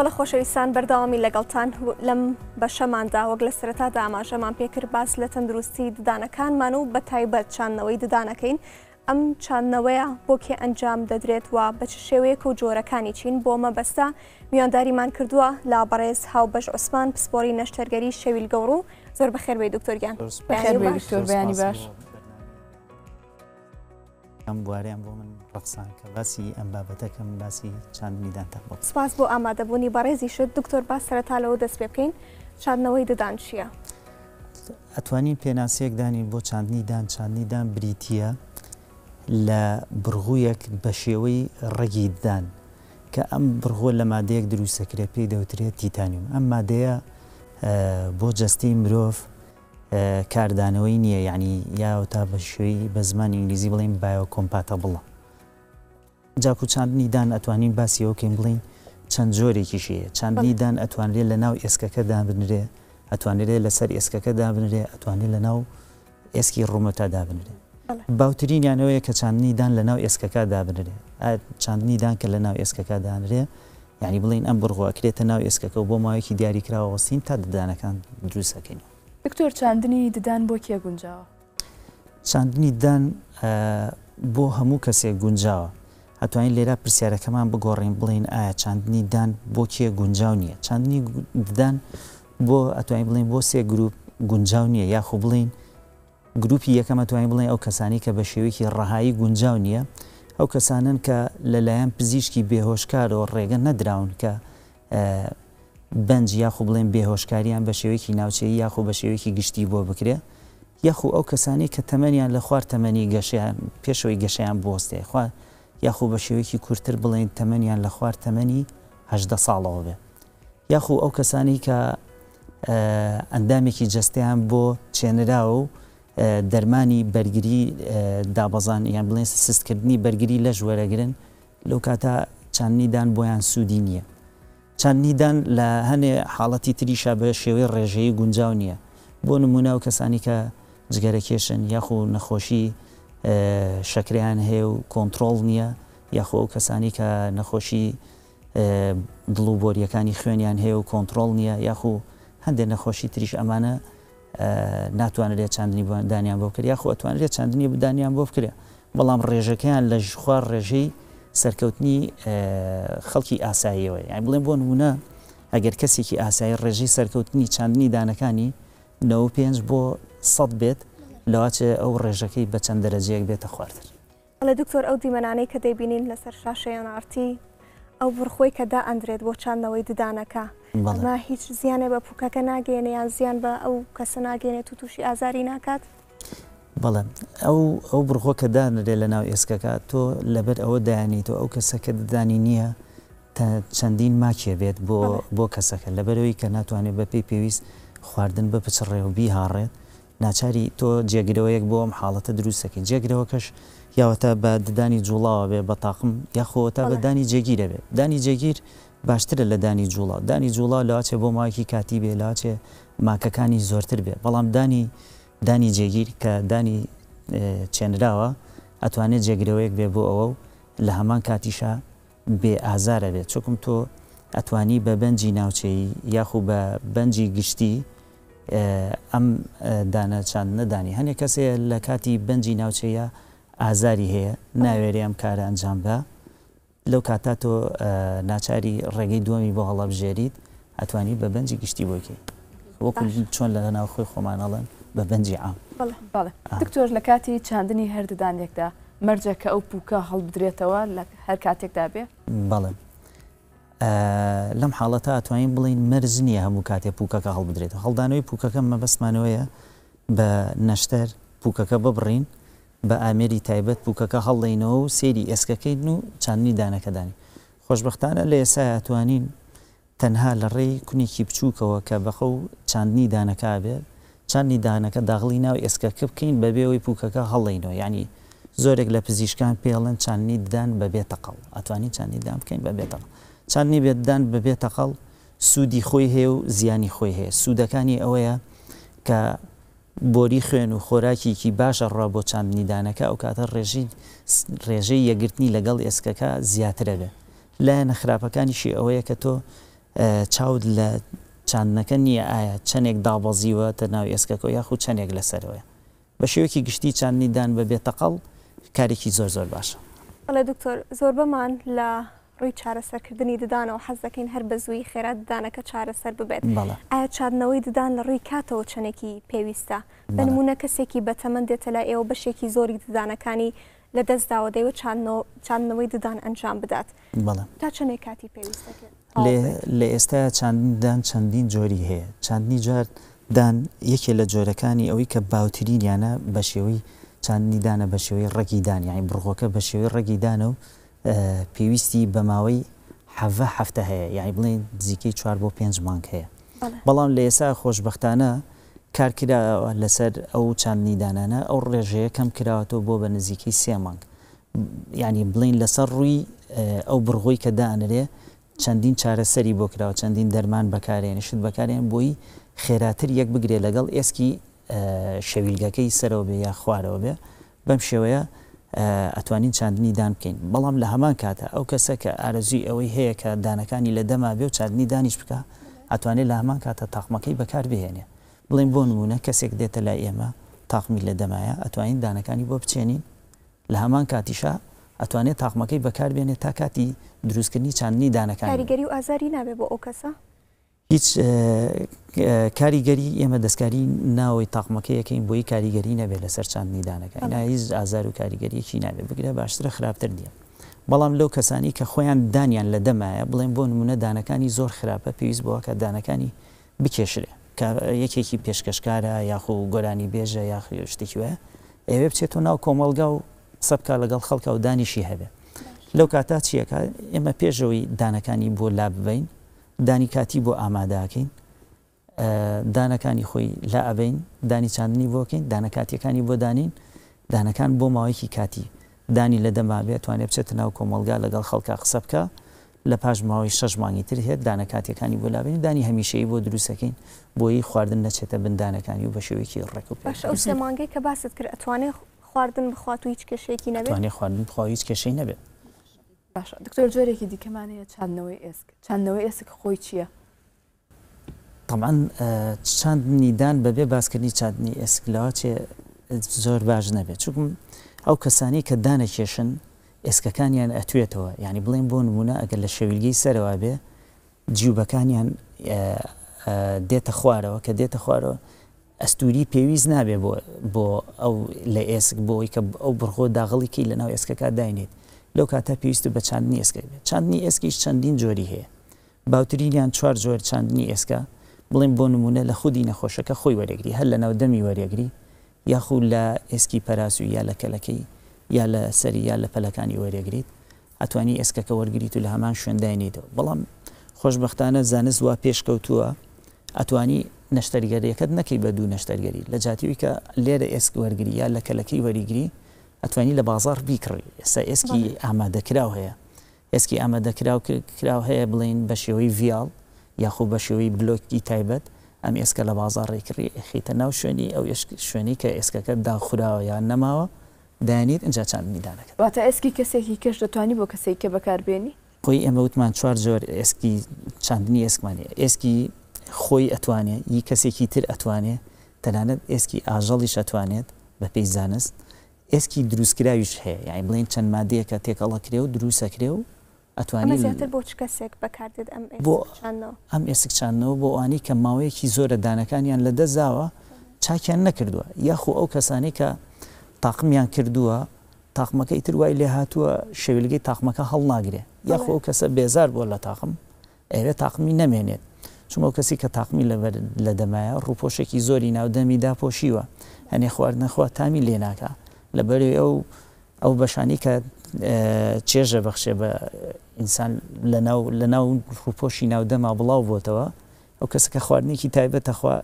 بەڵە خۆشەویستان بەرداوامی لەگەڵتان لەم بەشەماندا وەک لە سرەتادا ئاماژەمان پێکرد باس لە تەندروستی ددانەکانمان و بە تایبەت چاندنەوەی ددانەکەین ئەم چاندنەوەیە بۆکێ ئەنجام دەدرێت و بەچ شێوەیەک و جۆرەکانی چین بۆ مەبەستا میوانداریمان کردووە لا بەڕێز هاوبەش عوسمان پسپۆری نەشتەرگەری شەویل گەڕ و زۆر بەخێربێ دکتۆرگیان بەخێربێ دکتۆر بەیانی باش. ئەم بوارەیان بۆ من ڕەفسان کە باسی ئەم بابەتەکەم باسی چند میدانتە بۆ سپاس بۆ ئامادەبوونی بەڕێزی شت دکتۆر باس سەرتالەوە دەست پێ بکەین چاندنەوەی ددان چییە؟ ئەتوانین پێناسەیەک دانی بۆ چاندنی دان چاندنی دان بریتە لە بڕغوویەک بە شێوەی ڕێگی ددان کە ئەم بڕغۆ لە مادەیەک دروستەکرێ پێی دەوترێت تیتانیوم ئەم مادەیە بۆ جەستی مرۆڤ کاردانەوەی نییە یعنی یا تا بە شوێی بە زمان ئینگلیزی بڵین بایۆ کۆمپاتە بڵە جاکوچاندنی دان ئەتوانین باسیەوەکەین بڵین چەند جۆرێکیشەیە چاندنی دان ئەتوانرێت لە ناو ئێسکەکە دابنرێ ئەتوانرێت لەسەر ئێسکەکە دابنرێ ئەتوانێت لە ناو ئێسکی ڕوومەتا دابنرێ باوترین یانەوەیە کە چاندنی دان لە ناو ئێسکەکە دابنرێ چاندنی دان کە لە ناو ئێسکەکە دانرێ ینی بڵین ئەم بڕغوەکرێتە ناو ئێسکەکە بۆ ماوەیەکی دیاریکراوە وەستین تا ددانەکان دروستەکەین دکتۆر چاندنی ددان بۆ کێ گونجاوە چاندنی دان بۆ هەموو کەسێک گونجاوە هەتوانین لێرا پرسیارەکەمان بگۆڕین بڵین ئایا چاندنی دان بۆ کێ گونجاو نییە چاندنی ددان بۆ ئەتوانین بڵین بۆ سێ گروپ گونجاو نییە یاخو بڵین گروپی یەکەمە توانین بڵین ئەو کەسانی کە بە شێوەیەکی ڕەهایی گونجاو نییە ئەو کەسانن کە لەلایەن پزیشکی بێهۆشکارەوە ڕێگە نەدراون کە بەنج یاخو بڵێن بێهۆشکاریان بە شێوەیەکی ناوچەیە یاخۆ بە شێوەیەکی گشتی بۆ بکرێ یاخو ئەو کەسانی کە تەمەنیان لە خوار تەمەنی گەشیان پێشەوەی گەشیان بۆستێ خوا یاخو بە شێوەیەکی کورتتر بڵێن تەمەنیان لە خوار تەمەنیهدە ساڵەوە بێ یاخو ئەو کەسانی کە ئەندامێکی جستیان بۆ چێنرا و دەرمانی بەرگری دابەزان یان بڵێن سستکردنی بەرگری لە ژوەرەگرن لەو کاتە چاندنیدان بۆیان سوودی نییە چەندیدان لە هەنێ حاڵەتی تریشا بە شێوەی ڕێژەیە گونجاو نییە بۆ نمونە و کەسانی کە جگەرە کێشن یاخو نەخۆشی شکریان هەیە و کۆنتترۆل نییە یاخۆ کەسانی کە نەخۆشی دڵوبۆریەکانی خوێنیان هەیە و کۆنتترۆل نییە یاخو هەندێک نەخۆشی تریش ئەمانە ناتوانێت چاندنی دانیان بۆ کرد یاخو ئەتوانێت چاندنی بدانیان بۆ بکرێ بەڵام ڕێژەکەیان لە ژخوار ڕێژەی سەرکەوتنی خەڵکی ئاساییەوە یان بڵێم بۆ نمونە ئەگەر کەسێکی ئاسایی ڕێژی سەرکەوتنی چاندنی دانەکانی نە پێنج بۆ سەد بێت لەواچێ ئەو ڕێژەکەی بە چەند دەرەجەیەک بێتە خواردن ئەڵە دکتۆر ئەو دیمەانەی کە دەیبینین لەسەر شاشەیانارتی ئەو بڕخۆی کەدا ئەندرێت بۆ چاندنەوەی ددانەکە ما هیچ زیانێ بە پوکەکە ناگەێنێ یان زیان بە ئەو کەسە ناگەێنێت و تووشی ئازاری ناکات بەڵێ ئەو ئەو بڕخۆ کە دانرێ لە ناو ئێسکەکە تۆ لەبەر ئەوە دایانی تۆ ئەو کەسەکە ددانی نییە چەندین ماکیە بێت بۆ بۆ کەسەکە لەبەرەوەی کە ناتوانێت بە پێی پێویست خواردن بە پچڕێوبی هاڕێت ناچاری تۆ جێگرەوە یەک بۆ ئەم حاڵەتە دروستەکەی جێگرەوەکەش یاوەتە بە ددانی جوڵاوە بێ بە تاقم یاخۆوەتا بە دانی جێگیرە بێت دانی جێگیر باشترە لە دانی جوڵا دانی جوڵا لاچێ بۆ ماکی کاتی بێ لاچێ ماکەکانی زۆرتر بێ بەڵام دانی دانی جێگیر کە دانی چێنراوە ئەتوانێت جێگرەوەیەک بێ بۆ ئەوە و لە هەمان کاتیشا بێ ئازارە بێت چکم تۆ ئەتوانی بە بەنجی ناوچەیی یاخو بە بەنجی گشتی ئەم دانەچان نەدانی هەنێک کەسێ لە کاتی بەنجی ناوچەیە ئازاری هەیە ناوێری ئەم کارە ئەنجام بە لەو کاتا تۆ ناچاری ڕێگەی دووەمی بۆ هەڵەبژێریت ئەتوانی بە بەنجی گشتی بۆکی وەکو چۆن لە ناوخۆی خۆمانەڵەن بە بەنجی عام دکتۆر لە کاتی چاندنی هەردەدانێکدا مەرجەکە ئەو پوکە هەڵبدرێتەوە لە هەر کاتێکدا بێ بەڵێ لەم حاڵەتە ئەتوانین بڵین مەرز نییە هەموو کاتێک پوکەکە هەڵبدرێتەوە هەڵدانەوەی پوکەکەم مەبەستمانەوەیە بە نەشتەر پوکەکە ببڕین بە ئامێری تایبەت پوکەکە هەڵڵینەوە و سێری ئێسکەکەین و چاندنی دانەکەدانی خۆشببختانە لە ئێسایە توانین تەنها لە ڕێی کونیێکی بچووکەوە کە بەخە و چاندنی دانەکە بێت چەندی دانەکە داغڵی ناوی ئێسکەکە بکەین بەبێەوەی پوکەکە هەڵینەوە ینی زۆرێک لە پزیشکان پێڵن چاندنی ددان بەبێتەقڵ ئەتوانی چاندنی دام بکەین بەبێتەقڵ چاندنی بێتدان ببێتەقڵ سوودی خۆی هەیە و زیانی خۆی هەیە سوودەکانی ئەوەیە کە بۆری خوێن و خۆراکیکی باشە ڕا بۆ چاندنی دانەکە ئەو کاتە ڕێژی ڕێژەی یەگرتنی لەگەڵ ئێسکەکە زیاترە بێ لایەنە خراپەکانیشی ئەوەیە کە تۆ چاود لە چاندنەکە نییە ئایا چەندێک دابەزیوە تەناو ئێسکەکە یاخود چەندێک لەسەرەوەە بە شێوەکی گشتی چاندنیدان بە بێتەقەڵ کارێکی زۆر زۆر باشە بەڵێ دکتۆر زۆر بەمان لە ڕووی چارەسەرکردنی ددانەوە حەزەکەین هەر بە زووی خێرا ددانەکە چارەسەر ببێت ئایا چادنەوەی ددان لە ڕووی کاتەوە چنێکی پێویستە بنمونە کەسێکی بەتەمەند دێتە لە ئێوە بەشێکی زۆری ددانەکانی لە دەستداوە دەیوە چاندنەوەی ددان ئەنجام بدات تا چنێک کاتی پێویستەکە لە ئێستا چنددان چەندین جۆری هەیە چندنی جار دان یەکێ لە جۆرەکانی ئەوەی کە باوترین یانە بە شێوەی چندنی دانە بە شێوەی ڕێکی دان یاین بڕغۆکە بە شێوەی ڕێگی دانە و پێویستی بە ماوەی حەە هەفتە هەیە یعنی بڵین زیکەی چوار بۆ پێنج مانگ هەیە بەڵام لە ئێسا خۆشببختانە کارکرا لەسەر ئەو چندنی دانانە ئەو ڕێژەیە کەم کراوەەوە بۆ بە نزیکەی سێ مانگ ینی بڵین لەسەر ڕووی ئەو بڕغۆی کە دانرێ چەندین چارەسەری بۆ کراوە چەندین دەرمان بەکارێنشت بەکارێن بۆی خێراتر یەک بگرێ لەگەڵ ئێسکی شەویلگەکەی سەرەوە بێ یا خوارەوە بێ بەم شێوەیە ئەتوانین چاندنی دان بکەین بەڵام لە هەمان کاتە ئەو کەسە کە ئارەزوی ئەوەی هەیە کە دانەکانی لە دەما بێ و چاندنی دانیش بکە ئەتوانێت لە هەمان کاتە تاقمەکەی بەکار بهێنێ بڵێن بۆ نمونە کەسێک دێتە لای ئێمە تاقمی لە دەمایە ئەتوانین دانەکانی بۆ بچێنین لە هەمان کاتیشا ئەتوانێت تاقمەکەی بەکاربێنێت تا کاتی دروستکردنی چاندنی دانەکان کاریگەری و ئازاری نابێت بۆ ئەو کەسە هیچ کاریگەری ئێمە دەستکاری ناوەی تاقمەکەیەکەین بۆی کاریگەری نەبێت لەسەر چاندنی دانەکە هیچ ئازار و کاریگەریەکی نابێت بگرە باشترە خراپتر دیە بەڵام لەو کەسانی کە خۆیان دانیان لە دەمایە بڵێن بۆ نمونە دانەکانی زۆر خراپە پێویست بۆە کە دانەکانی بکێشرێ یەکێکی پێشکەشکارە یاخو گۆرانی بێژە یاخ شتێکی وە ئێوێ بچێت و ناو کۆمەلگا و سەبکە لەگەڵ خەڵکە و دانیشی هەبێ لەو کاتا چیەکە ئێمە پێشەوەی دانەکانی بۆ لا ببین دانی کاتی بۆ ئامادەکەین دانەکانی خۆی لا ئەبین دانی چاندنی بۆکەین دانەکاتیەکانی بۆ دانین دانەکان بۆ ماوەیەکی کاتی دانی لە دەما بێت توانێت بچێتە ناو کۆمەلگا لەگەڵ خەڵکە قسە بکە لە پاش ماوەی شەش مانگی تر هێت دانەکاتیەکانی بۆ لابێن دانی هەمیشەیە بۆ دروستەکەین بۆی خواردن نەچێتە بندانەکانی و بە شێوەیەکی ڕێک و پێش ئەو سێمانگەی کە باست کرد ئەتوانێت خواردن بخوات و هیچ کشێکی نەبێت خواردن بخوا هیچ کشەی نەبێت باش دکتۆر جۆرێکی دیکەمانەیە چاندنەوەی ئێسک چاندنەوەی ئێسک خۆی چییە؟ طبعاً چاندنیدان بەبێ باسکردنی چاندنی ئێسک لەوە چێ زۆر باش نەبێت چکم ئەو کەسانی کە دانەکێشن ئێسکەکانیان ئەتوێتەوە ینی بڵێن بۆ نمونە ئەگەر لە شەویلگەی سەرەوە بێ جیوبەکانیان دێتە خوارەوە کە دێتە خوارەوە ئەستوری پێویست نابێ بۆ ئەو لە ئێسک بۆی کە ئەو بڕخۆ داغڵیکی لە ناو ئێسکەکە داینێت لەو کاتە پێویست بە چاندنی ئێسکە بێت چاندنی ئێسکیش چەندین جۆری هەیە باوترینیان چوار جۆر چاندنی ئێسکە بڵێم بۆ نمونە لە خودی نەخۆشەکە خۆی وەرەگری هەر لە ناو دەمی وەرەگری یاخود لە ئێسکی پەراس و یا لە کەلەکەی یا لە سەری یا لە پەلەکانی وەرەگریت ئەتوانی ئێسکەکە وەرگریت و لە هەمان شوێنداینیتەوە بەڵام خۆشببختانە زانست وا پێشکەوتووە ئەتوانی نەشتەرگەریەکەت نەکەی بە دوو نەشتەرگەری لە جاتیوی کە لێرە ئێسک وەرگریە لە کەلەکەی وەریگری ئەتوانی لە بازار بیکڕی ئێستا ئێسکی ئامادەکراو هەیە ئێسکی ئامادەکراو کراو هەیە بڵین بە شێوەی ڤال یاخو بە شێوەی بلۆکی تایبەت ئەم ئێسکە لە بازار ڕێکری خیتە ناو شوێنی ئەو شوێنی کە ئێسکەکە داخراوە یان نەماوە دانیت اینجا چند میدانەکە واتە ئەسکی کەسێکی کەش دەتوانی بۆ کەسێک کە بەکاربێنی خۆی ئەمە وتمان چوار جۆر ئێسکی چندنی ئێسکمانی ئێسکی خۆی ئەتوانێت ی کەسێکی تر ئەتوانێت تەنانەت ئێسکی ئاژەڵیش ئەتوانێت بە پێی زانست ئێسکی دروستکراویش هەیە یعنی بڵێن چەند مادەیەکە تێکەڵەکرێ و دروسەکرێ و ئەتوانێت بۆ ئەم ئێسک چاندنەوە بۆ ئانی کە ماوەیەکی زۆرە دانەکانیان لە دەزاوە چاکیان نەکردووە یاخو ئەو کەسانی کە تاقمیان کردووە تاقمەکەی تر وای لێ هاتووە شەویلگەی تاقمەکە هەڵ ناگرێ یاخۆ ئەو کەسە بێزار بۆ لە تاقم ئێرە تاقمی نەمێنێت چون ئەو کەسی کە تاقمی لە دەمایە ڕووپۆشێکی زۆری ناودەمی داپۆشیوە هەنێ خوارد نەخوا تامی لێناکە لەبەر ئەو ئەو بەشانی کە چێژە بەخشێ بە ئینسان لە ناو ڕووپۆشی ناودەما بڵاو بۆتەوە ئەو کەسەکە خواردنێکی تایبەتەخوا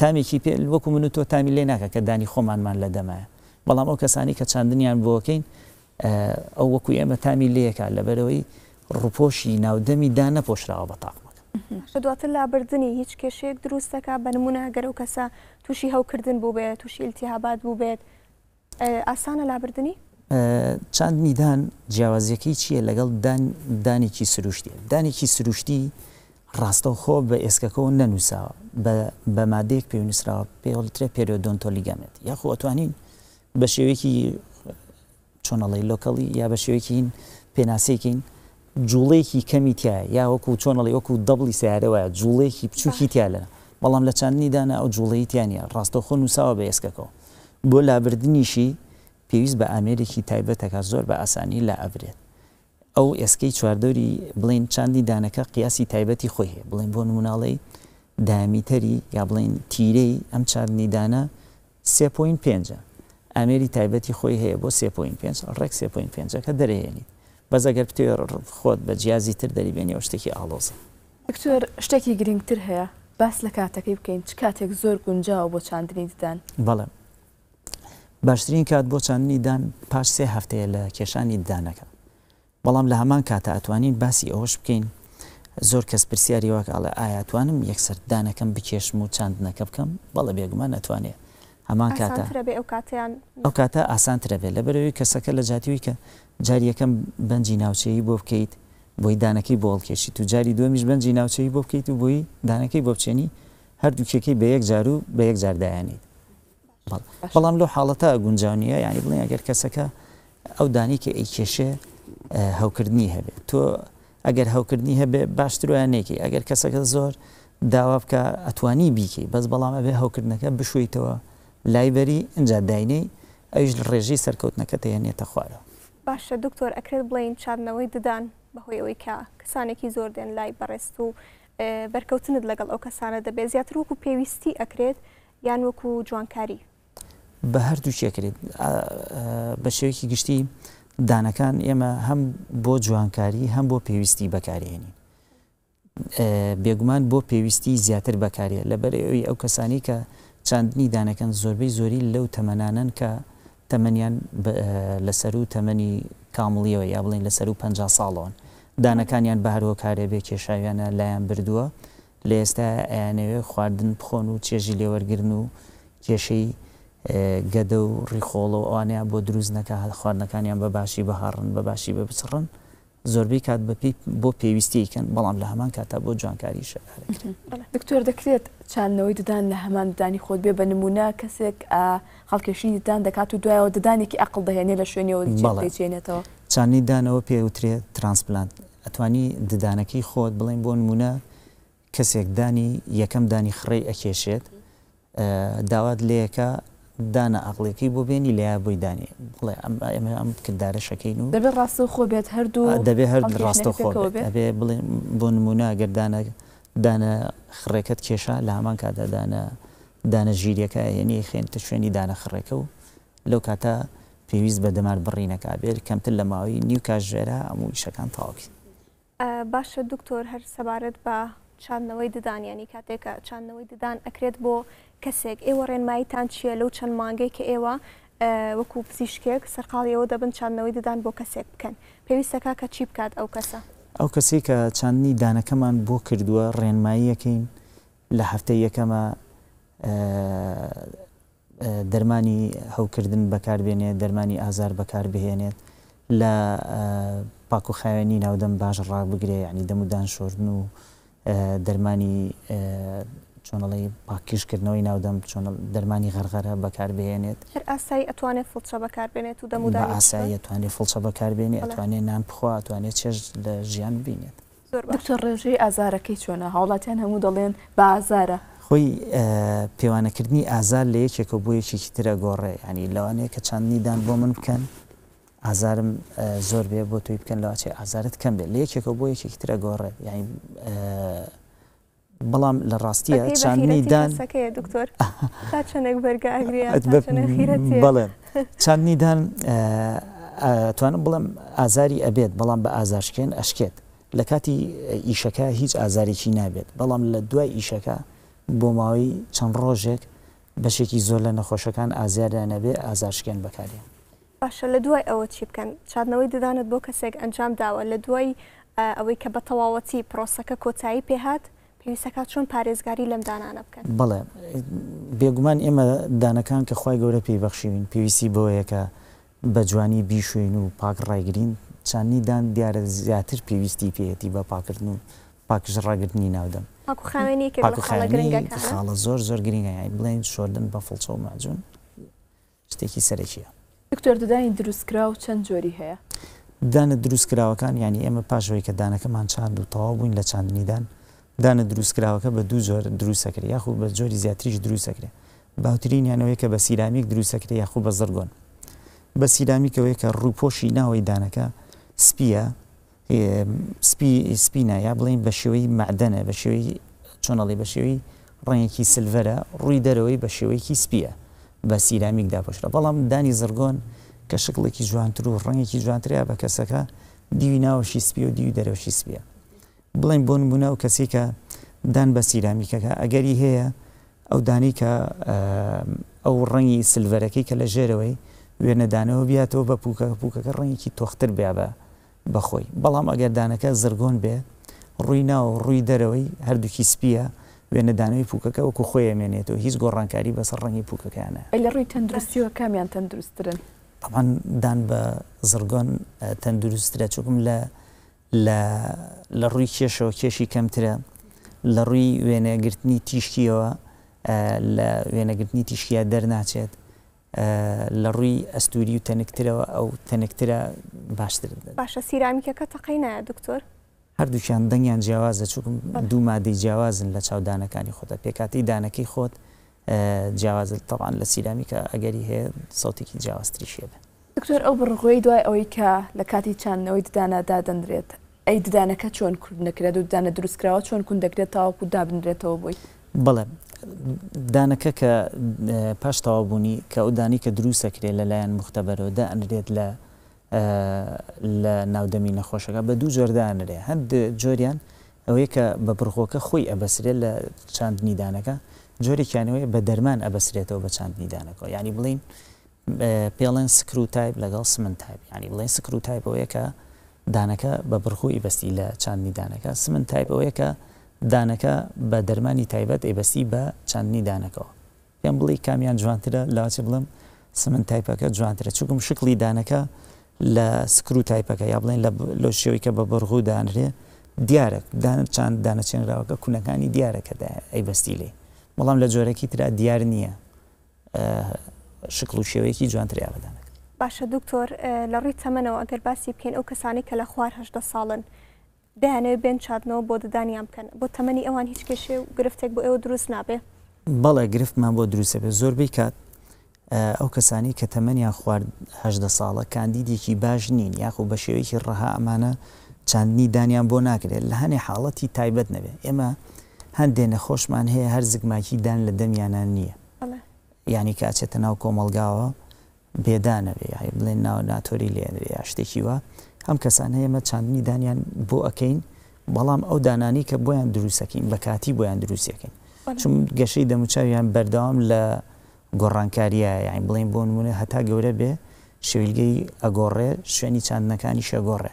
تامێکی پێ وەکو من تۆ تامی لێ ناکە کە دانی خۆمانمان لە دەمایە بەڵام ئەو کەسانی کە چاندنیان بۆکەین ئەو وەکو ئێمە تامی لێەکە لەبەرەوەی ڕوپۆشی ناودەمی دا نەپۆشراوە بەتاق بە دواتر لابردننی هیچ کێشەیەک دروستەکە بە نمونەگەر و کەسە تووشی هەوکردن بوو بێت تووشی التیهابات بوو بێت ئاسانە لابردننی چند میدان جیاوازیەکەی چییە لەگەڵ دانێکی سروشتی دانێکی سروشتی ڕاستەوخۆ بە ئێسکەکەەوە نەنووساوە بە مادەیەک پێویستراوە پێڵترە پێرۆدۆنتۆلیگامێت یاخو ئەتوانین بە شێوەیەکی چۆنەڵی لۆکەڵی یا بە شێوەیەکین پێناسێکین جوڵێکی کەمی تایە یا وەکو چۆنەڵی وەکو دەبڵی سیارەوەە جوڵێکی بچووکی تیا لە بەڵام لە چاندنیدانا ئەو جوڵەیتیانە ڕاستەخۆ نووساوە بە ئێسکەکەەوە بۆ لابردنیشی پێویست بە ئامێرێکی تایبەتەکە زۆر بە ئاسانی لا ئەبرێت ئەو ئێسکەی چواردۆری بڵین چاندی دانەکە قیاسی تایبەتی خۆی هەیە بڵین بۆ نموناڵی دامیتەری یا بڵین تیرەی ئەم چاردنی دانا سێ.5 ئامێری تایبەتی خۆی هەیە بۆ سێ.5 ڕێک سێ.5 کە دەرێنیت بەزەگەر پتێ خۆت بە جیازی تر دەریبێنی ئەو شتێکی ئالۆزە دکتۆر شتێکی گرنگتر هەیە باس لە کاتەکەی بکەین چ کاتێک زۆر گونجاوە بۆ چاندنی ددان بەڵێ باشترین کات بۆ چاندنی دان پاش سێ هەفتەیە لە کێشانی ددانەکە بەڵام لە هەمان کاتە ئەتوانین باسی ئەوەش بکەین زۆر کەس پرسیاری واکە ئاڵە ئایاتوانم یەکسەردانەکەم بکێشم و چاندنەکە بکەم بەڵە بێگومان ئەتوانێت هەمان کاتە ئەو کاتە ئاسانترە بێت لە بەرەوەی کەسەکە لە جاتیوی کە جاری یەکەم بەنجی ناوچەیی بۆ بکەیت بۆی دانەکەی بۆڵکێشی تو جاری دومیش بەنجی ناوچەیی بۆ بکەیت و بۆی دانەکەی بۆ بچێنی هەردووکێکی بە یەک جار و بە یەک جاردایانیت بەڵام لەو حاڵەتە گونجاونیە ینی بڵێ ئەگەر کەسەکە ئەو دانیکە ئەیکێشێ هەوکردنی هەبێت تۆ ئەگەر هەوکردنی هەبێ باشترویان نێکی ئەگەر کەسەکە زۆر داوا بکە ئەتوانی بیکەی بەس بەڵام ئەبێ هەوکردنەکە بشویتەوە لایبەری ئەجا داینەی ئەوش ڕێژی سەرکەوتنەکە تێنێتە خوارەوە باشە دکتۆر ئەکرێت بڵین چاندنەوەی ددان بەهۆی ئەوەی کا کەسانێکی زۆر دێن لای بەڕێست و بەرکەوتنت لەگەڵ ئەو کەسانە دەبێت زیاتر وەکو پێویستی ئەکرێت یان وەکو جوانکاری بە هەردوو شێکرێت بە شێوەیەکی گشتی دانەکان ئێمە هەم بۆ جوانکاری هەم بۆ پێویستی بەکارێنین بێگومان بۆ پێویستی زیاتر بەکارێت لەبەر ئەوی ئەو کەسانی کە چاندنی دانەکەن زۆربەی زۆری لەو تەمەنانن کە تەمەنیان لەسەر و تەمەنی کامڵیەوە یا بڵین لەسەر و پ ساڵۆن دانەکانیان بە هەروە کارێبێ کێشاویانە لایەن بردووە لە ئێستا ئەیانەوێ خواردن بخۆن و چێژی لێوەرگرن و کێشەی گەدە و ڕیخۆڵ و ئەوانیان بۆ دروستنەکە هەل خواردنەکانیان بەباشی بەهاڕن بەباشی بە بچڕن زۆربەی کات بەپی بۆ پێویستیکەن بەڵام لە هەمان کاتا بۆ جوانکاری شەکار دکتۆر دەکرێت چاندنەوەی ددان لە هەمان ددانی خۆت بێ بە نمونە کەسێک خەڵکێشی ددان دەکات و دوایەوە ددانێکی ئەقل دەهێنێ لە شوێنەوەچێنێتەوە چاندنی دانەوە پێوترێت ترانسپلانت ئەتوانی ددانەکەی خۆت بڵێن بۆ نمونە کەسێک دانی یەکەم دانی خڕی ئەکێشێت داوات لەکە دانا ئەقلەکەی بۆ بێنی لە بۆی دانی بڵێ ئەمە ئەم کرددارە شەکەین و دەبێت ڕاستە خۆ بێت هەردوو دەبێ هەر ڕاستە خۆ ئەبێ بڵێ بۆ نمونە گەردانە دانە خڕێکت کێشە لە هەمان کاتەدانە دانە ژیرەکە یعنی خوێنتە شوێنی دانە خڕێکە و لەو کاتە پێویست بە دەمار بڕینەکە بێت کەمتر لە ماوەی نیو کاژێرە ئەموو شەکان تاواکی باشە دکتۆر هەر سەبارەت بە چاندنەوەی ددان ینی کاتێکە چاندنەوەی ددان ئەکرێت بۆ کەسێک ئێوە ڕێنماییتان چییە لەو چەند مانگەی کە ئێوە وەکو پزیشکێک سەرقاڵیەوە دەبن چاندنەوەی ددان بۆ کەسێک بکەن پێویستەکە کە چی بکات ئەو کەسە ئەو کەسێک کە چاندنی دانەکەمان بۆ کردووە ڕێنماییەکەین لە هەفتەی یەکەمە دەرمانی هەوکردن بەکاربێنێت دەرمانی ئازار بەکار بهێنێت لە پاکوخاوێنی ناودەم باش ڕاک بگرێ ینی دەمودان شۆردن و دەرمانی چۆنەڵی پاکیشکردنەوەی ناودەم چۆن دەرمانی غەرغەرە بەکاربێنێت هەر ئاسایی ئەتوانێت فڵچە بەکاربێنێت و دەمودا ئاسایی ئەتوانێت فڵچە بەکاربێنی ئەتوانێت نان بخوا ئەتوانێت چێش لە ژیان بینێت دکتۆر ڕێژەی ئازارەکەی چۆنە هاوڵاتیان هەموو دەڵێن بازارە خۆی پێوانەکردنی ئازار لە یەکێکە بۆ یەکێکی ترە گۆڕێ ینی لەوانەیە کە چاندنیدان بۆ من بکەن ئازارم زۆر بێ بۆ توی بکەن لەواچێ ئازارت کەم بێت لە یەکێکەوە بۆ یەکێکی ترە گۆڕێ یعنی بەڵام لە ڕاستیە چاندنی دان دکتۆر چەندێک بەرگەگرێت بڵێ چاندنی دان توانم بڵم ئازاری ئەبێت بەڵام بە ئازارشکێن ئەشکێت لە کاتی ئیشەکە هیچ ئازارێکی نابێت بەڵام لە دوای ئیشەکە بۆ ماوەی چەند ڕۆژێک بەشێکی زۆر لە نەخۆشەکان ئازاریانەبێ ئازارشکێن بەکارێن باشە لە دوای ئەوە چی بکەن چادنەوەی ددانت بۆ کەسێک ئەنجام داوە لە دوای ئەوەی کە بە تەواوەتی پرۆسەکە کۆتایی پێهات پێویستەکە چۆن پارێزگاری لەم دانانە بکەن بڵێ بێگومان ئێمە دانەکان کە خی گەورە پێیبەخشیوین پێویستی بۆیەکە بە جوانی بیشوین و پاک ڕایگرین چاندنی دان دیارە زیاتر پێویستی پێەتی بە پاکردن و پاکژ ڕاگرنی ناودەم خاڵە زۆر زۆر گرنگای بڵێن شۆردن بە فڵچە و ماجون شتێکی سەرەکیە دکتۆر ددانی دروستکرا و چەند جۆری هەیە دانە دروستکراوەکان ینی ئێمە پاشەوەی کە دانەکەمان چاند و تەواو بووین لە چاندنیدان دانە دروستکراوەکە بە دوو زۆر دروستەکرێت یاخو بە جۆری زیاتریش دروستەکرێت باوترین یانەوەی کە بە سیرامیک دروستەکرێت یاخو بە زرگۆن بە سیرامیکەوەی کە ڕووپۆشی ناوەی دانەکە سپیە سپینە یا بڵین بە شێوەی معدەنە بە شێوەی چۆنەڵی بە شێوەی ڕنگێکی سلڤەرە ڕووی دەرەوەی بە شێوەیەکی سپیە بە سیرامیک داپۆشرە بەڵام دانی زرگۆن کە شکڵێکی جوانتر و ڕنگێکی جوانتریا بە کەسەکە دیوی ناوەشی سپی و دیوی دەرەوشی سپیە بڵین بۆن بوونە و کەسی کە دان بە سیرامیکەکە ئەگەری هەیە ئەو دانی کە ئەو ڕەنی سلڤەرەکەی کە لە ژێرەوەی وێنەدانەوە بیاتەوە بە پوکە پوکەکە ڕنگێکی تۆختتر بیابە بەخۆی بەڵام ئەگەر دانەکە زرگۆن بێ ڕووی ناو ڕووی دەرەوەی هەردووکی سپیە وێنە دانەوەی پوکەکە وەکو خۆی ئەمێنێتەوە هیچ گۆڕانکاری بەسەر ڕەنگی پوکەکانە لە ڕووی تەندروستیەوە کامیان تەندروستترن ئەمان دان بە زرگۆن تەندروسترە چکم لە لە ڕووی کێشەوە کێشی کەمترە لە ڕووی وێنەگررتنی تیشکیەوە لە وێنەگررتنی تیشکیا دەرناچێت لە ڕووی ئەستوری و تەنکترەوە ئەو تەنکترە باشتر باشە سیرامیکەکە تەقینە دکتۆر هەردووکیان دەنگیان جیاوازە چووکم دوو مادەی جیاوازن لە چاودانەکانی خۆتە پێکاتی دانەکەی خۆت جیاوازت تەوان لە سیرامی کە ئەگەری هەیە سەوتێکی جیاوازتری شێبن دکتۆر ئەو بڕغۆی دوای ئەوەی کە لە کاتی چاندنەوەی ددانەدا دەندرێت ئەی ددانەکە چۆن کوردنەکرێت و ددانە دروستکراوە چۆن کوون دەکرێت تاواکو دابنرێتەوە بۆی بڵێ دانەکە کە پاش تەوابوونی کە ئەو دانی کە دروستەکرێت لەلایەن مختبەرەوە دا ئەنرێت لە لە ناودەمی نەخۆشەکە بە دوو جۆردانرێ هەند جۆریان ئەوەیە کە بە پرخۆکە خۆی ئەبەسرێت لە چاند نیدانەکە جۆرێکیانەوەی بە دەرمان ئەبەسرێتەوە بە چاند نیدانەکە ینی بڵین پێڵێن سکرو تایب لەگەڵ سمن تایب ینی بڵێن سکرو تایب ئەوەیەکە دانەکە بە برخۆی بەستی لە چاندنی دانەکە سمن تایب ئەوەیەکە دانەکە بە دەرمانی تایبەت ئێبەستی بە چاندنی دانەکەەوە پێم بڵی کامیان جوانترە لاچ بڵم سمن تایپەکە جوانترە چووکم شکلی دانەکە لە سکرو تایپەکە یا بڵێن لە لۆ شێوی کە بە بڕغوو دانرێ دیارە دانت چند دانەچێنراوەکە کوونەکانی دیارەکەدا ئەیبەستی لێ بەڵام لە جۆرەکی تررا دیار نییە شکل و شێوەیەکی جوانتریا بەدانەکە باشە دکتۆر لە ڕووی تەمەنەوە ئەگەر باسی بکەین ئەو کەسانی کە لە خوارهدە ساڵن دایانەوە بێن چادنەوە بۆ ددانیان بکەن بۆ تەمەنی ئەوان هیچ کێشێ و گرفتێک بۆ ئێوە دروست نابێ بەڵێ گرفتمان بۆ دروستە بێ زۆربەی کات ئەو کەسانی کە تەمەنیان خواردهدە ساڵە کاندیدێکی باش نین یاخو بە شێوەیەکی ڕەها ئەمانە چاندنی دانیان بۆ ناکرێت لە هەنێ حاڵەتی تایبەت نەبێت ئێمە هەندێ نەخۆشمان هەیە هەر زگماکی دان لە دەمیانە نییە ینی کاچێتە ناو کۆمەلگاوە بێدانەبێ یاری بڵێن ناو ناتۆری لێنرێ یا شتێکی وە ئەم کەسان هەیەمە چاندنی دانیان بۆ ئەەکەین بەڵام ئەو دانانی کە بۆیان دروستەکەین بە کاتی بۆیان دروستەکەین چون گەشەی دەموچاویان بەردەوام لە گۆڕانکاریە یان بڵین بۆ نمونە هەتا گەورە بێ شویلگەی ئەگۆڕێ شوێنی چاندنەکانی شەگۆڕێ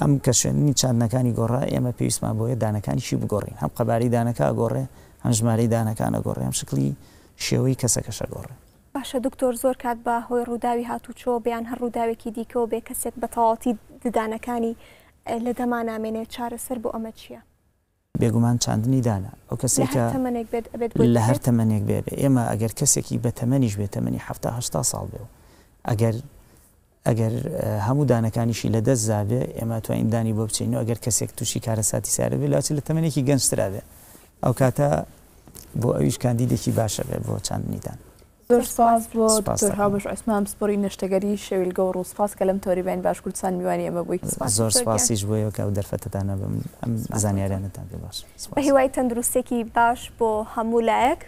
ئەم کە شوێنی چاندنەکانی گۆڕا ئێمە پێویستمان بۆیە دانەکانیشی بگۆڕین هەم قەباری دانەکە ئەگۆڕێ هەم ژمارەی دانەکانە گۆڕێ ئەم شکلی شێوەی کەسەکە شەگۆڕێ باشە دکتۆر زۆر کات بە هۆی ڕووداوی هاتوچۆ بیان هەر ڕووداوێکی دیکەەوە بێ کەسێک بە تەواتی ددانەکانی لە دەمانامێنێ چارەسەر بۆ ئەمە چییە؟ بێگومان چاندنی دانا ئەو کەسێک لە هەر تەمەنێک بێ ئێمە ئەگەر کەسێکی بە تەمەنیش بێت تەمەنی ه ساڵ بێ ئەگەر ئەگەر هەموو دانەکانیشی لە دەست زابێ ئێمە توانین دانی بۆ بچین و ئەگەر کەسێک تووشی کارەساتی سارە بێ لاچ لە تەمەێکی گەنجترا بێ ئەو کاتە بۆ ئەویش کاندیدێکی باشە بێ بۆ چاندنیدان. زۆر سپاس بۆ هاوبش ئەسمان سپۆری نەشتەگەری شەویل گەور و سپاس کە لەم تۆریبین باش کوردستان میوانی ئەمە بووی زۆر سپاسیش بۆیەوە کە و دەرفەتتانە بم ئەم زانیاریانەتان پێ باش بە هیوای تەندروستێکی باش بۆ هەموو لایەک